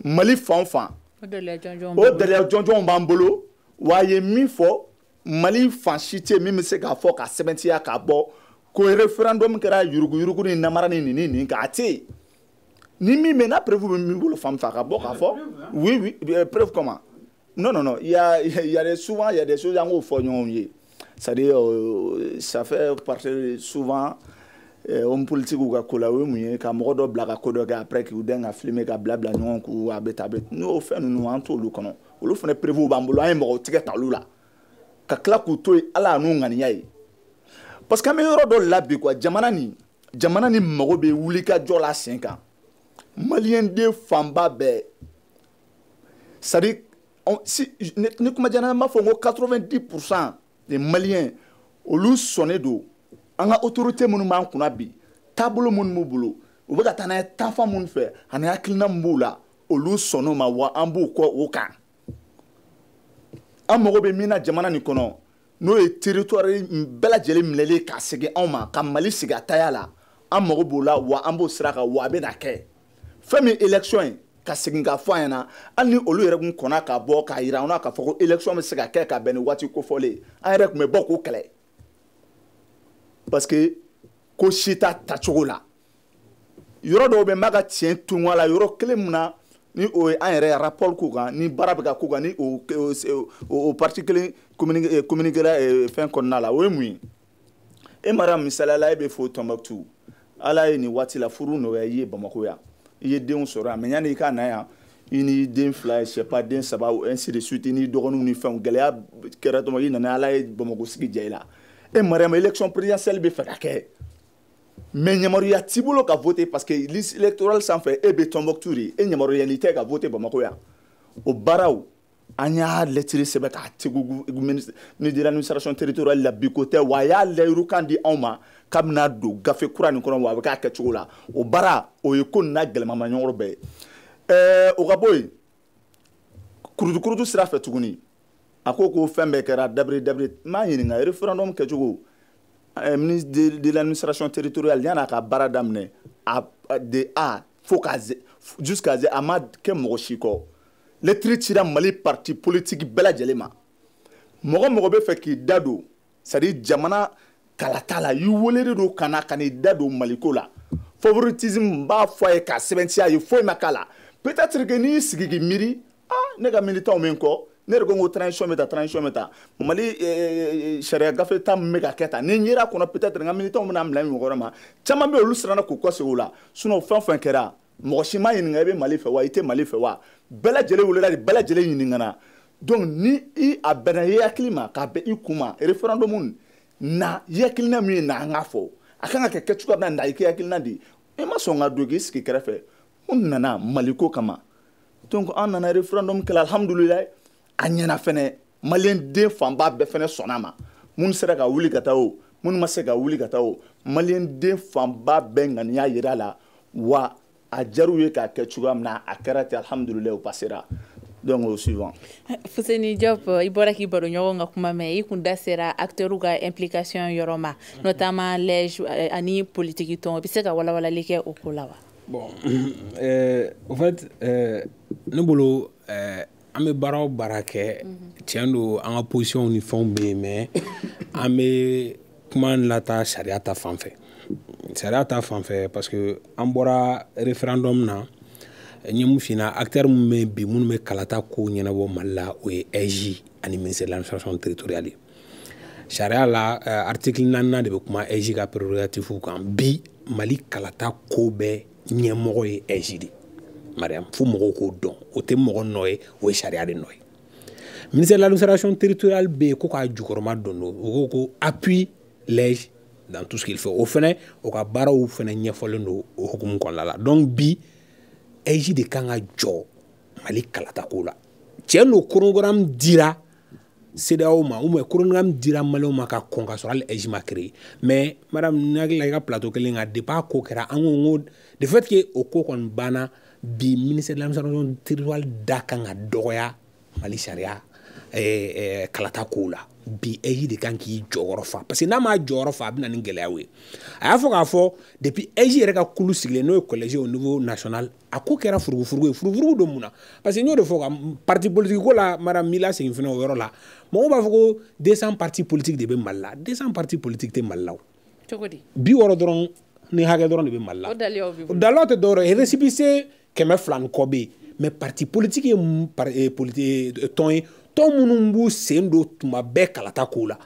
mali fan o fan o daliya jɔnjɔnw b'an bolo wa a ye min fɔ mali fan si tɛ yen min bɛ se k'a fɔ ka sɛbɛntiya k'a bɔ ko référendum kɛra yuruguyurugu ni namara ni nin ni nin kan a tɛ yen. ni min bɛ n'a preuve bɛ min bolo fan fɛ a ka bɔ k'a fɔ oui oui eh preuve comment non non non il y a il y a des souvent il y a des choses an k'o fɔ ɲɔgɔn ye c'est à dire euh, ça fait partie souvent eh, homme politique ka ko la o ye mun ye ka mɔgɔ dɔ bila ka ko dɔ kɛ après k'u dɛn ka filmer ka bila bila ɲɔgɔn kun a bɛ tan a bɛ tan n'o fɛn ninnu an t'olu kɔnɔ olu fana preuve b'an bolo an ye mɔgɔw tigɛ ta olu la ka tila k'u to yen ala n'u ŋaniya ye parce que an bɛ yɔrɔ dɔ la bi quoi jamana nin jamana nin mago bɛ wuli ka jɔ la sen kan. maliyɛnden fanba bɛɛ sadi si ne kuma jara n b'a fɔ n ko quatre vingt dix pour cent des maliyɛn olu sɔnnen don an ka autorité minnu b'an kunna bi taabolo minnu b'u bolo u bɛ ka taa n'a ye tanfa minnu fɛ ani hakilina min b'u la olu sɔnn'o ma wa an b'u kɔ o kan an mago bɛ min na jamana nin kɔnɔ n'o ye territoire bɛɛ lajɛlen minɛlen k'a segin anw ma ka mali sigi a taya la an mago b'o la wa an b'o sira kan wa a bɛ na kɛ. fɛn min election ye ka segin k'a fɔ a ɲɛna hali ni olu yɛrɛ tun kɔnna ka bɔ k'a yira an na k'a fɔ ko election bɛ se ka kɛ ka bɛn ni waati kofɔlen ye an yɛrɛ tun bɛ bɔ k'o kɛlɛ parce que ko si t'a tacogo la yɔrɔ dɔw bɛ n b'a ka tiɲɛ tunga la yɔrɔ kelen mun na ni o ye an yɛrɛ rapport k'u kan ni baara bɛ ka k'u kan ni o o parti kelen communiquera eh, eh, fɛn kɔnɔna la o ye mun ye e mara misaliya la e bɛ fo Tɔnbɔkutu ala ye nin waati la furu nɔgɔya i ye Bamakɔ yan i ye denw sɔrɔ yan mɛ yanni i ka na yan i n'i den fila ye sɛpa den saba ainsi de suite i n'i dɔgɔninw ni fɛnw gɛlɛya kɛra tɔmɔ i nana ala ye bamakɔ sigi diya i la e mariama élection présidentielle bɛ fɛ ka kɛ mɛ yamaruya t'i bolo ka vote parce que liste électorale sanfɛ e bɛ tɔnbɔkutu de e yamaruyalen tɛ ka vote bamakɔ yan o baaraw an y'a lɛtiri sɛbɛ k'a tegu ministre de l'administration territoriale la bi ko tɛ wa a y'a layiru kan di anw ma k'a bɛna don gafe kura nin kɔnɔ wa a bɛ k'a kɛcogo la o baara o ye ko nin na gɛlɛmama ɲɔgɔn bɛɛ ye ɛɛ o ka bɔ yen kurutukurutu sira fɛ tuguni a ko ko fɛn bɛɛ kɛra dabiri dabiri n m'a ɲininka referendum kɛcogo ɛɛ ministre de, de l'administration territoriale yan'a ka baara daminɛ a de a fo k'a ze jusqu'à ze a ma kɛ mɔgɔ si kɔ. lɛtiri cira mali parti politiki bɛɛ lajɛlen ma mɔgɔ mɔgɔ bɛ fɛ k'i da don sadi jamana kalata la i welelen don ka na ka n'i da don maliko la favoritisme b'a fɔ a ye k'a sɛbɛntiya a ye foyi ma k'a la peut-être que n'i y'i sigi k'i miiri ah ne ka militanw min kɔ ne yɛrɛ ko n ko transition bɛ tan transition bɛ tan mali eh, eh, eh, sariya gafe tan min bɛ ka kɛ tan ni n yera a kɔnɔ peut-être n ka militanw bɛna n bila ɲɔgɔn wɛrɛ ma caman bɛ yen olu siranna k'u kɔsegin o la sinon fɛn o fɛn kɛra. mɔgɔ si m'a ɲininka i bɛ mali fɛ wa i tɛ mali fɛ wa bɛɛ lajɛlen wulila de bɛɛ lajɛlen ɲininkana donc ni i a bɛnna i hakili ma k'a bɛn i kun ma referendum na i hakilina min ye na an k'a fɔ a kan ka kɛ kɛcogoya min na na i k'i hakilina di i e ma sɔn ka don k'i sigi kɛrɛfɛ n nana maliko kama donc an nana referendum kɛla alihamudulilayi a ɲɛna fɛnɛ maliyɛn den fanba bɛɛ fɛnɛ sɔnna a ma minnu sera ka wuli ka taa o minnu ma se ka wuli ka taa o maliyɛn den fanba bɛɛ ŋaniya yira a la wa a jar'u ye k'a kɛ cogoya min na a kɛra ten alihamudulilayi o passera donc au suivant fuseni diop i bɔra k'i baroɲɔgɔn ka kuma mɛn i kun da sera actɛrw ka implication yɔrɔ ma notamment lɛge euh, ani politiki tɔn i be se ka walawalali kɛ o ko la wa bon euh, au fait euh, ne bolo euh, an be baara o baara kɛ mhm. tiɲɛ do an ka positionw ni fɛnw be yen mɛn an be kuma lata sariya ta fan fɛ sariya ta fanfɛ parce que an bɔra referendum na n ye mun fina actɛr mun bɛ bi minnu bɛ kalata ko ɲɛnabɔ mali la o ye ag ani ministère de l'administration territoriale sariya la uh, article nanina de bɛ kuma ag ka prérogatifu kan bi mali kalata ko bɛ ɲɛmɔgɔ ye ag de mariam fo mɔgɔw k'o dɔn o tɛ mɔgɔ nɔ ye o ye sariya de nɔ ye ministère de l'administration territoriale bɛ yen ko k'a jukɔrɔma don don o ko ko appui lège dans tout ce qu'il fait o fɛnɛ o ka baaraw fɛnɛ ɲɛfɔlen do o hukumu kɔnɔna la donc bi ɛzi de kan ka jɔ mali kalatako la tiɲɛ do korogoramu dira CDAO ma ou chronogramme dira malon ma ka kon ka sɔrɔ hali EJ ma créé mais madame n hakili la i ka plateau kelen ka depuis a ko kɛra an ko n ko de fait que o ko kɔni banna bi ministère de l'administration territoriale da kan ka dɔgɔya mali sariya eh, eh, kalata ko la bi ɛzi de kan k'i jɔyɔrɔ fa parce que n'a m'a jɔyɔrɔ fa a bɛ na ni gɛlɛyaw ye a y'a fɔ k'a fɔ depuis ɛzi yɛrɛ ka kulu sigilen n'o ye collège au niveau national a ko kɛra furugufurugu ye furugufurugu don mun na parce que n y'o de fɔ ka parti politique ko la madame mila segin fɛnɛ o yɔrɔ la mɔgɔw b'a fɔ ko 200 parti politique de bɛ mali la 200 parti politique tɛ mali la o cogo di bi wɔɔrɔ dɔrɔn ni hakɛ dɔrɔn de bɛ mali la o dalilaw tɛ dɔwɛrɛ ye récépissé kɛmɛ fila ni kɔ bɛ yen mɛ parti politiki ye politi tɔn ye tɔn minnu b'u sen don tuma bɛɛ kalata kow la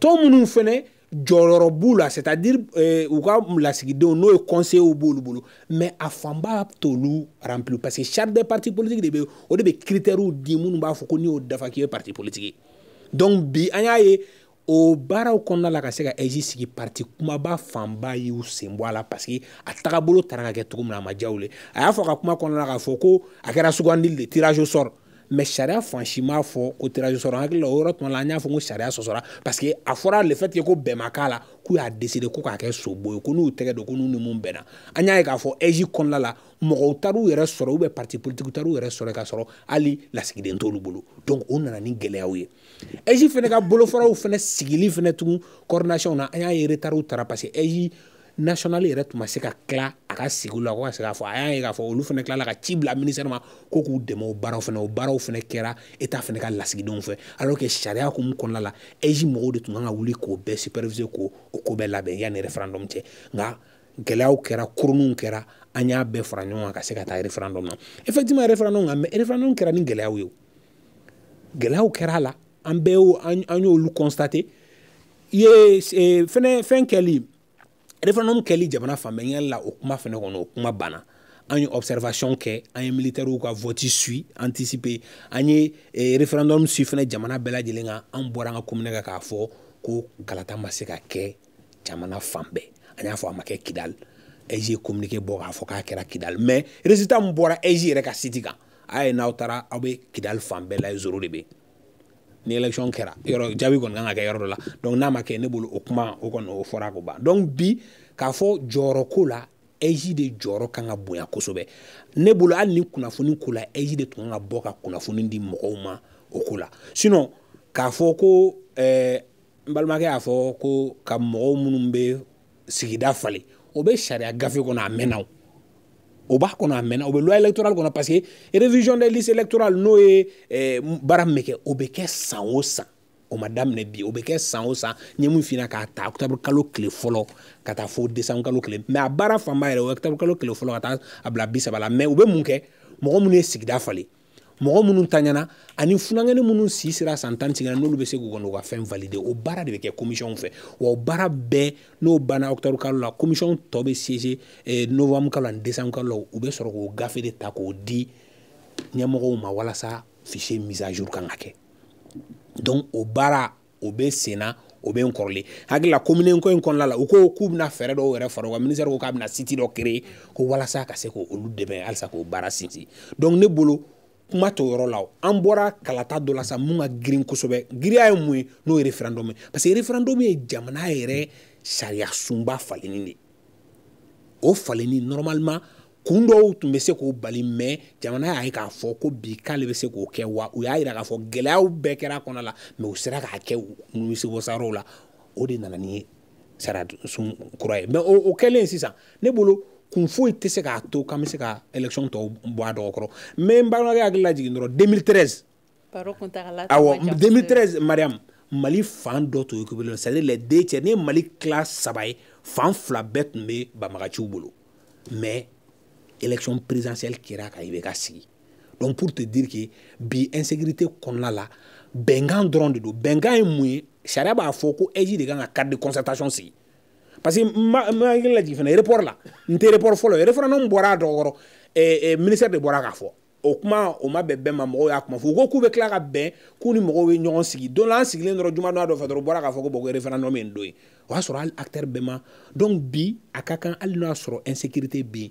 tɔn minnu fɛnɛ jɔyɔrɔ b'u la c'est à dire eh, u ka lasigidenw n'o ye conseils b'olu bolo mais a fanba t'olu rempli parce que charte des partis politiques de bɛ o de bɛ critères di minnu b'a fɔ ko n'i y'o dafa k'i ye parti politique ye donc bi an y'a ye o baaraw kɔnɔna la ka se ka ɛzi sigi parti kumaba fanba y'u sen bɔ a la paseke a tagabolo tara ka kɛ cogo min na a ma diya u ye a y'a fɔ ka kuma kɔnɔna la k'a fɔ ko a kɛra sugandili de tirage au sort mɛ sariya fan si m'a fɔ ko tirage sɔrɔ hakili la o yɔrɔ tuma la an y'a fɔ ko sariya sɔsɔra parce que a fɔra le fait que ko bɛn ma k'a la k'u y'a décider ko k'a kɛ sobo ye ko n'u tɛgɛ don ko n'u ni mun bɛnna an y'a ye k'a fɔ ɛzi kɔnɔna la mɔgɔw taar'u yɛrɛ sɔrɔ ou bien parti politique taar'u yɛrɛ sɔrɔ k'a sɔrɔ hali lasigiden t'olu bolo donc o nana ni gɛlɛyaw ye ɛzi fɛnɛ ka bolofaraw fɛnɛ sigili fɛnɛ tugun coordination na an y'a ye retards tara parce que ɛzi national yɛrɛ tun ma se ka tila a ka sigiw la ko ka se k'a fɔ a y'a ye k'a fɔ olu fana tilala ka ci bila ministère ma ko k'u dɛmɛ o baaraw fana o baaraw fana kɛra état fana ka lasigidenw fɛ alors que sariya hukumu kɔnɔna la agi mɔgɔw de tun kan ka wuli k'o bɛɛ superviser k'o o ko bɛɛ labɛn yanni référendum cɛ nka gɛlɛyaw kɛra kurununw kɛra an y'a bɛɛ fara ɲɔgɔn kan ka se ka taa référendum na effectivement référendum kan mais référendum kɛra ni gɛlɛyaw ye gɛlɛyaw kɛra a la an bɛɛ y'o an y'olu constater i ye eh, fɛnɛ fɛn kɛli referendum kɛli jamana fanbɛyali la o kuma fɛnɛ kɔnɔ o kuma banna an ye observation kɛ an ye militɛrɛw ka voti sui anticipe an ye eh, referendum sui fɛnɛ jamana bɛɛ lajɛlen kan an bɔra an ka komune kɛ k'a fɔ ko kalata ma se ka kɛ jamana fan bɛɛ an y'a fɔ a ma kɛ kidal eg ye communiqué bɔ k'a fɔ k'a kɛra kidal mais résultat min bɔra eg yɛrɛ ka siti kan a ye n'aw taara aw be kidal fan bɛɛ la zoro de be ni élection kɛra yɔrɔ jaabi kɔni kan ka kɛ yɔrɔ dɔ la donc n'a ma kɛ ne bolo o kuma o kɔni o fɔra ko ban donc bi k'a fɔ jɔyɔrɔ ko la ɛzi de jɔyɔrɔ kan ka bonya kosɛbɛ ne bolo hali ni kunnafoni ko la ɛzi de tun kan ka bɔ ka kunnafoni di mɔgɔw ma o ko la sinon k'a fɔ ko ɛɛ n balimakɛ y'a fɔ ko ka mɔgɔw minnu bɛ sigida falen o bɛ sariya gafe kɔnɔ a mɛnna o o b'a kɔnɔ a mɛnna o bɛ loi électorale kɔnɔ parce que révision des listes électorales n'o ye eh, baara min bɛ kɛ o bɛ kɛ san o san o ma daminɛ bi o bɛ kɛ san o san n ye min f'i ɲɛna k'a ta octobre kalo tile fɔlɔ ka taa fo décembre kalo tile mais a baara fanba yɛrɛ o ye octobre kalo tile fɔlɔ ka taa a bila bi saba la mais u bɛ mun kɛ mɔgɔ minnu ye sigida falen mɔgɔ minnu taɲana ani funankɛni minnu si sera san tan sigina n'olu bɛ se k'u kɔni u ka fɛn valide o baara de bɛ kɛ komisiyɔn fɛ wa o baara bɛɛ n'o banna ɔkutɔburu kalo la komisiyɔn tɔ bɛ siese eh, nowamu kalo ani desanmu kalo la u bɛ sɔrɔ k'o gafe de ta k'o di ɲɛmɔgɔw ma walasa fiche mise à jour kan ka kɛ donc o baara o bɛ sen na o bɛ n kɔrɔlen hakilila komine ko in kɔnɔna la u ko k'u bɛna fɛɛrɛ dɔw yɛrɛ fara u ka minisɛri ko k'a bɛna siti dɔ créer ko walasa ka se k'olu dɛmɛ halisa k'o baara sinsin donc ne bolo kuma t'o yɔrɔ la an bɔra kalata dɔ la sa mun ka girin kosɛbɛ giriya ye mun ye n'o ye referendum ye parce que referendum ye jamana yɛrɛ sariya sunba falenni de o falenni normalement kun dɔw tun bɛ se k'o bali mɛ jamana y'a ye k'a fɔ ko bi k'ale bɛ se k'o kɛ wa u y'a yira k'a fɔ gɛlɛyaw bɛɛ kɛra a kɔnɔ la mɛ u sera k'a kɛ nimisiwasaraw la o de nana ni sariya sun kura ye mɛ o kɛlen sisan ne bolo kun foyi tɛ se k'a to k'an bɛ se ka election tɔw bɔ a dɔgɔ kɔrɔ mais n balimakɛ hakili dɔrɔn 2013 baro kuntagala awɔ 2013 Mariam Mali fan dɔ tun ye Kobele c'est à dire les deux tiers ni ye Mali tila saba ye fan fila bɛɛ tun bɛ banbagaciw bolo mais élection présidentielle kɛra ka IBK sigi donc pour te dire que bi insécurité kɔnɔna la bɛnkan dɔrɔn de don bɛnkan ye mun ye sariya b'a fɔ ko EJ de kan ka carte de concertation sigi parce que ma ma hakili la jigin fana report la n tɛ report fɔlɔ référendum bɔra a dɔgɔkɔrɔ eh, eh, ministère de bɔra k'a fɔ o kuma o ma bɛn bɛn ma mɔgɔw y'a kuma fɔ u ko k'u bɛ tila ka bɛn k'u ni mɔgɔw ye ɲɔgɔn sigi don la an sigilen dɔrɔn juma don a dɔ fɛ dɔrɔn u bɔra k'a fɔ ko bɔn référendum ye nin don ye o y'a sɔrɔ hali acteur bɛɛ ma donc bi a ka kan hali n'a y'a sɔrɔ insécurité bɛ yen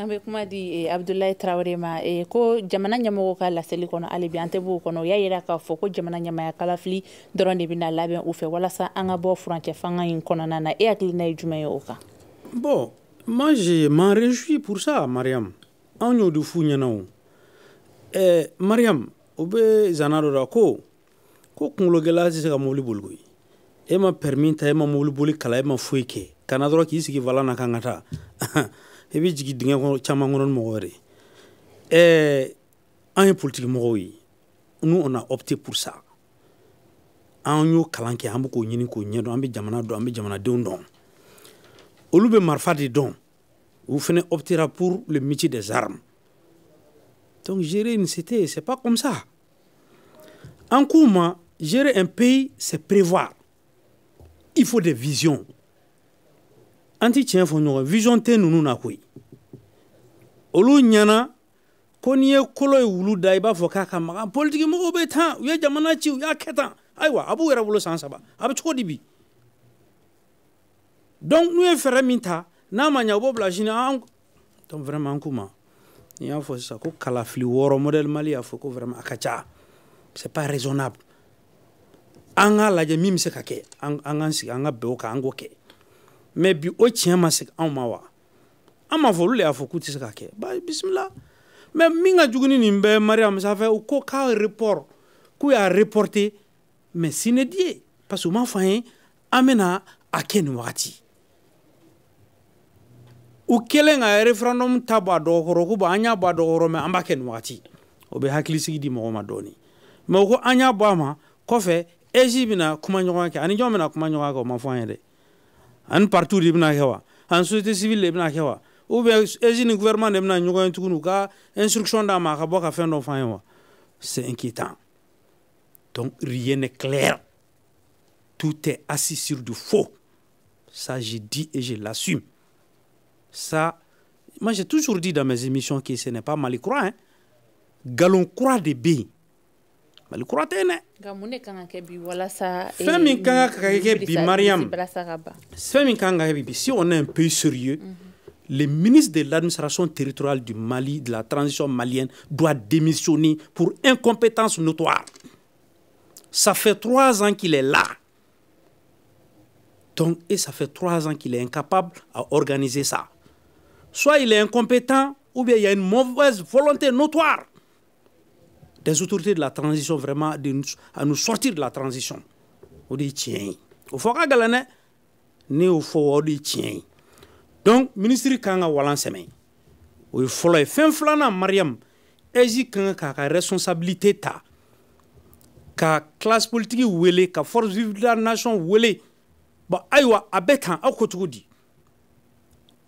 an be kuma di eh, abdulayi tarawre ma eh, ko jamana ɲɛmɔgɔ ka laseli kɔnɔ halibi an tɛ b'o kɔnɔ y'a yira k'a fɔ ko jamana ɲɛmaya kalafili dɔrɔn de bena labɛn u fɛ walasa an ka bɔ furancɛ fanga ɲi kɔnɔna na e hakilina ye juman ye o kan bon moi je m'en réjouis pour ça mariam anw y'o di fu ɲɛna o eh, mariam o be zana dɔ da ko ko kungologɛla tɛ se ka mobili boli koyi e ma permi ta e ma mobili boli kala e ma foyi kɛ kana dɔrɔn k'i sigi vala na kan ka ta Et bɛ jigin dingɛ kɔnɔ caman kɔnɔ ni mɔgɔ wɛrɛ eh, ɛɛ an ye on a opté pour ça an y'o kalan kɛ k'o ɲini k'o ɲɛdɔn an bɛ jamana dɔn an bɛ jamanadenw dɔn olu bɛ marifa de optera pour le métier des armes donc gérer une cité c'est pas comme ça en cours gérer un pays c'est prévoir il faut des visions an ti tiɲɛ fɔ ɲɔgɔn vision tɛ ninnu na koyi olu ɲɛna ko n'i ye kolo ye wulu da i b'a fɔ k'a ka maga politiki mɔgɔw bɛ tan u ye jamana ci u y'a kɛ tan ayiwa a b'u yɛrɛ bolo san saba a bɛ cogo di bi donc n'u ye fɛɛrɛ min ta n'a ma ɲa u b'o bila sini an donc vraiment an k'u ma ni y'a fɔ sisan ko kalafili wɔɔrɔ modèle mali y'a fɔ ko vraiment a ka ca c'est pas raisonnable an k'a lajɛ min bɛ se ka kɛ an k'an sigi an ka bɛn o kan an k'o kɛ mɛ bi o tiɲɛ ma segi anw ma wa an m'a fɔ olu le y'a fɔ k'u tɛ se ka kɛ ba bisimila mɛ min ka jugu ni nin bɛɛ mariyamu sanfɛ u ko k'a report k'u y'a reporte mɛ sini di ye parce que u m'a fɔ an ye an bɛna a kɛ nin wagati u kɛlen ka referendum ta bɔ a dɔgɔkɔrɔ ko bon an y'a bɔ a dɔgɔkɔrɔ mɛ an b'a kɛ nin wagati o bɛ hakilisigi di mɔgɔ ma dɔɔni mɛ u ko an y'a bɔ a ma kɔfɛ ezi bɛna kumaɲɔgɔnya kɛ ani jɔn bɛna kumaɲɔgɔnya kɛ o ma fɔ an ye dɛ ani partout de bɛna kɛ wa ani société civile de bɛna kɛ wa ou bien ezi ni gouvernement de bɛna ɲɔgɔn ye tuguni u ka instruction d'a ma ka bɔ ka fɛn dɔ f'an ye wa c'est inquiétant donc rien n'est clair tout est assis sur du faux ça je dis et je l'assume ça moi j'ai toujours dit dans mes émissions que ce n'est pas mal croire hein. galon croix de B mais eh, mariam si on est un peu sérieux mhm. le ministre de l'administration territoriale du Mali de la transition malienne doit démissionner pour incompétence notoire ça fait trois ans qu'il est là donc et ça fait trois ans qu'il est incapable à organiser ça soit il est incompétent ou bien il y a une mauvaise volonté notoire des autorités de la transition vraiment de nous, à nous sortir de la transition On dit tiens, au ye o fɔ ka gɛlɛn ne y'o fɔ o donc ministre kan walan sɛmɛ o ye fɔlɔ ye fɛn filanan mariam ɛzi kan ka k'a ka responsabilité ta ka classe politique wele ka force vive de la nation ou elle, bah a bɛ kan aw ko cogo di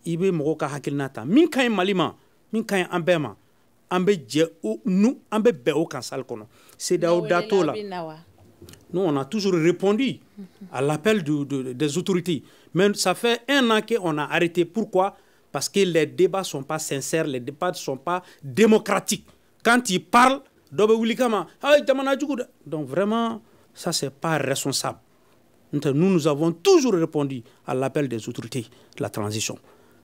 i bɛ mɔgɔw ka hakilina ta min ka ɲi mali nous on a toujours répondu à l'appel des autorités mais ça fait un an on a arrêté pourquoi parce que les débats sont pas sincères les débats ne sont pas démocratiques quand ils parlent dɔ bɛ donc vraiment ça c'est pas responsable nous nous avons toujours répondu à l'appel des autorités de la transition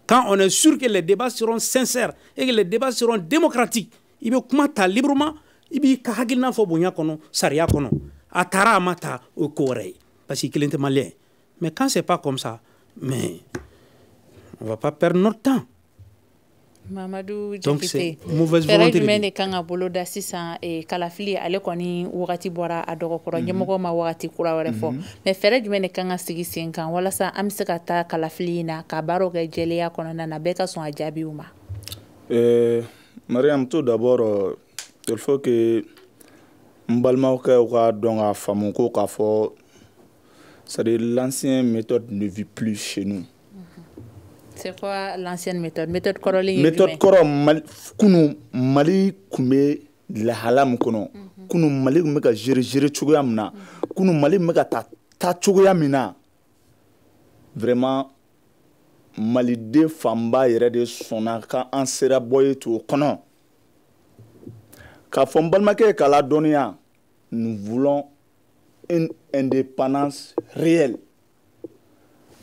quand on est sûr que les débats seront sincères et que les débats seront démocratiques, il bɛ kuma ta librement il b'i ka hakilina fɔ bonya kɔnɔ a taara mata au ta parce qu'il est malien. mais quand c'est pas comme ça mais on va pas perdre notre temps mamadu jakite fɛɛrɛ jumɛn de kan ka bolo da sisan eh, kalafili ale kɔni wagati bɔra a dɔgɔkɔrɔ ɲɛmɔgɔ mm -hmm. ma wagati kura wɛrɛ fɔ mm -hmm. mɛ fɛɛrɛ jumɛn de kan ka sigi sen kan walasa an be se ka taa kalafili na ka baaraw kɛ jɛlenya kɔnɔna na bɛɛ ka sɔn a jaabiw ma eh, mariam to dabord euh, il faut que n balimakɛw ka dɔn k'a faamu ko k'a fɔ c'est à dire l'ancien méthode ne vit plus chez nous C'est quoi l'ancienne méthode Méthode Koroling Méthode corom mal, kunu, Mali Koumé, la halam kono. Mhm. Kunu Mali Koumé ka gérer gérer Tchogoyamna. Kunu Mali Koumé ka ta, ta mina Vraiment, maliden famba yɛrɛ de son ka en sera bɔ ye to k'a fɔ n balimakɛ k'a la nous voulons une indépendance réelle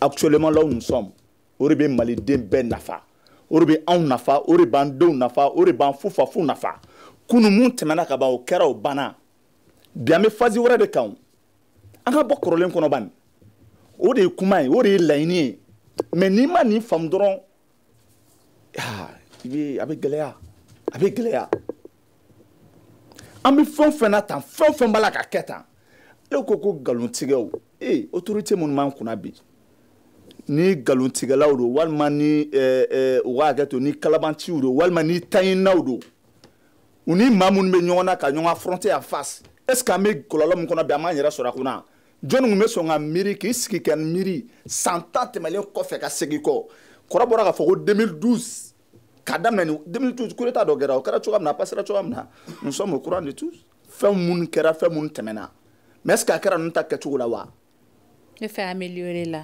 actuellement là où nous sommes o de bɛ maliden bɛɛ nafa o de bɛ anw nafa o de b'an denw nafa o de b'an fufafu nafa kunu mun tɛmɛna ka ban o kɛra o banna bi an bɛ fazi wɛrɛ de kan an ka bɔ kɔrɔlen kɔnɔ bani o de ye kuma ye o de ye laɲini ye mɛ n'i ma nin faamu dɔrɔn aa i bɛ a bɛ gɛlɛya a bɛ gɛlɛya an bɛ fɛn o fɛn na tan fɛn o fɛn b'a la ka kɛ tan e ko ko nkalontigɛw ee autorité minnu b'an kunna bi. ni galontigɛlaw do walima ni eh, eh, u ka hakɛ to ni kalabanciw do walima ni taɲinaw do u ni maa minnu bɛ ɲɔgɔn na ka ɲɔgɔn ka frontière face est ce que an bɛ kɔlɔlɔ min kɔnɔ bi an b'an yɛrɛ sɔrɔ a kunna jɔnni tun bɛ sɔn ka miiri k'i sigi ka miiri san tan tɛmɛlen kɔfɛ ka segin kɔ kɔrɔ bɔra k'a fɔ ko 2012 ka daminɛ ni 2012 coup d'état dɔ kɛra o kɛra cogoya min na a pasera cogoya min na nous sommes au courant de tous fɛn minnu kɛra fɛn minnu tɛmɛna mais est ce que a kɛra ninnu ta kɛcogo la wa. ne fɛ améliorer la.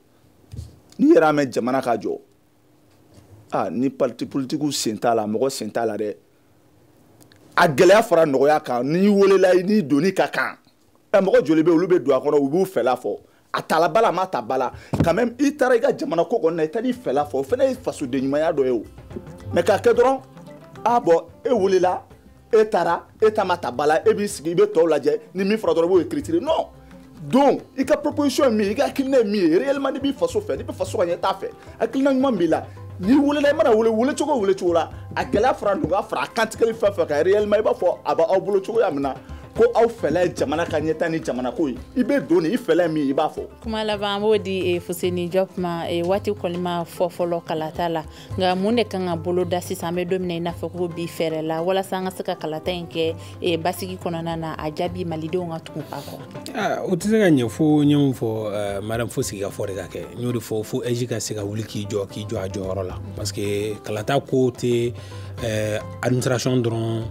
n'i yɛrɛ mɛn jamana ka jɔ aa ni pariti politikiw sen t'a la mɔgɔ sen t'a la dɛ a gɛlɛya fara nɔgɔya kan n'i welela n'i donni ka kan ɛ mɔgɔ joli bɛ yen olu bɛ don a kɔnɔ u b'u fɛla fɔ a tala bala a ma ta bala quand même i taara i ka jamana ko kɔni na i taar'i fɛla fɔ o fana ye fasodenɲumanya dɔ ye o mais k'a kɛ dɔrɔn a bɔn e welela e taara e ta ma ta bala e b'i sigi i bɛ tɔw lajɛ ni min fɔra dɔrɔn i b'o écrire non donc i ka proposition ye min ye i ka hakilina ye min ye réellement n'i b'i faso fɛ n'i bɛ faso ka ɲɛtaa fɛ hakilina ɲuman b'i la n'i welela i mana wele welecogo o welecogo la a gɛlɛya fara a nɔgɔya fara a kantigɛli fɛn fɛn kan réellement i b'a fɔ a b'aw bolo cogoya min na ko aw fɛla ye jamana ka ɲɛta ni jamana ko ye i bɛ don ni i fɛla min i b'a fɔ kuma laban an b'o di e, fuseni jɔp ma e, waati kɔni ma fɔ fɔlɔ kalata la nka mun de kan ka bolo da sisan an bɛ don mina i n'a fɔ ko bi fɛɛrɛ la walasa an ka se ka kalata in kɛ e, basigi kɔnɔna na a jaabi malidenw ka tugu a kɔ ah, o tɛ se ka ɲɛ fo n ye min fɔ uh, madam fo sigi ka fɔ de ka kɛ n y'o de fɔ fo ɛzi ka se ka wuli k'i jɔ k'i jɔ a jɔyɔrɔ la parce que kalata ko tɛ uh, administration dɔrɔn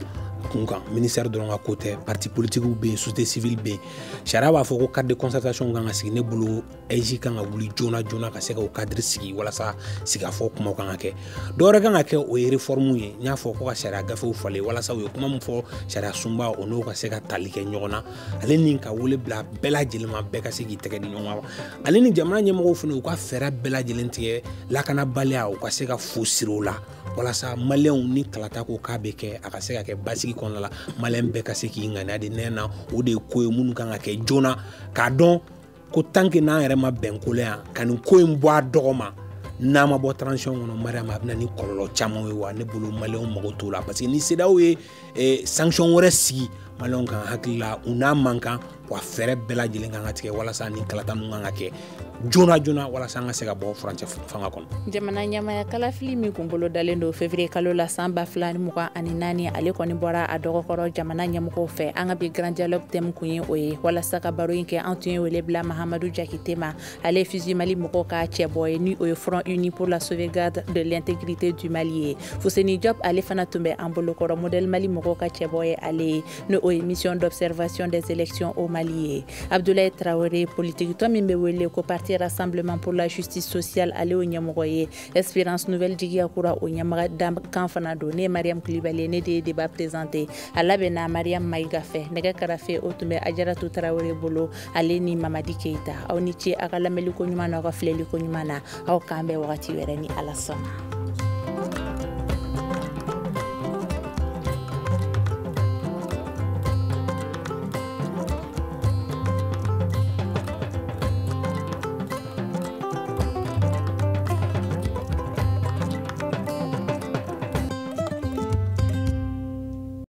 kun kan ministɛri dɔrɔn ka ko tɛ parti politikiw be yen société civile be yen sariya b'a fɔ ko cadre de concertation kan ka sigi ne bolo agi kan ka wuli joona joona ka se ka o cadre sigi walasa sigafɔ kumaw kan ka kɛ dɔ wɛrɛ kan ka kɛ o ye réformew ye n y'a fɔ ko ka sariya gafew falen walasa u ye kuma min fɔ sariya sunba o n'o ka se ka tali kɛ ɲɔgɔn na ale ni ka wele bila bɛɛ lajɛlen ma bɛɛ ka se k'i tɛgɛ di ɲɔgɔn ma ale ni jamana ɲɛmɔgɔw fana u ka fɛɛrɛ bɛɛ lajɛlen tigɛ lakanabaliya u ka se ka fo siri o la walasa maliyɛnw ni kalata ko k'a bɛ kɛ a ka se ka kɛ basigi kɔnɔna la maliyɛn bɛɛ ka se k'i ŋaniya de nɛn na o de ye ko ye minnu kan ka kɛ joona k'a dɔn ko tanke n'an yɛrɛ ma bɛn ko la yan ka nin ko in bɔ a dɔgɔ ma n'a ma bɔ transition kɔnɔ mariam a bɛna ni kɔlɔlɔ caman ye wa ne bolo maliyɛnw mago t'o la parce que ni sedaw ye eh, sanction wɛrɛ sigi maliyɛnw kan hakilila u n'a man kan wa fɛɛrɛ bɛɛ lajɛlen kan ka tigɛ walasa ni kalata nu kan ka kɛ joona joona walasa an ka se ka bɔ furancɛ fanga kɔnɔ jamana ɲamaya kalafili min kun bolo dalen do fevriye kalo la saan ba fila ni mugan ani naani ale kɔni bɔra a dɔgɔkɔrɔ jamana ɲɛmɔgɔw fɛ an ka bi grand dialogue tɛm kun ye o ye walasa ka baro yi kɛ an tun ye wele bila mahamadu jakite ma ale fusi mali mɔgɔw ka cɛbɔ ye ni o ye front uni pour la sauvegarde de l'intégrité du mali ye fuseni job ale fana tun bɛ an bolokɔrɔ modɛle mali mɔgɔw ka cɛbɔ ye ale ye ni o mission d'observation des élections au Mali Abdoulaye Traoré politique tɔn min wele parti rassemblement pour la justice sociale ale y'o espérance nouvelle jigiya kura o ɲɛmaga dankan mariam kulibali Né des débats présentés. Alabena, mariam mayiga fɛ nɛgɛ karafe o tun bɛ traoré bolo ale ni mamadi keita aw ni ce aw ka lamɛnliko ɲuman na aw ka filɛliko ala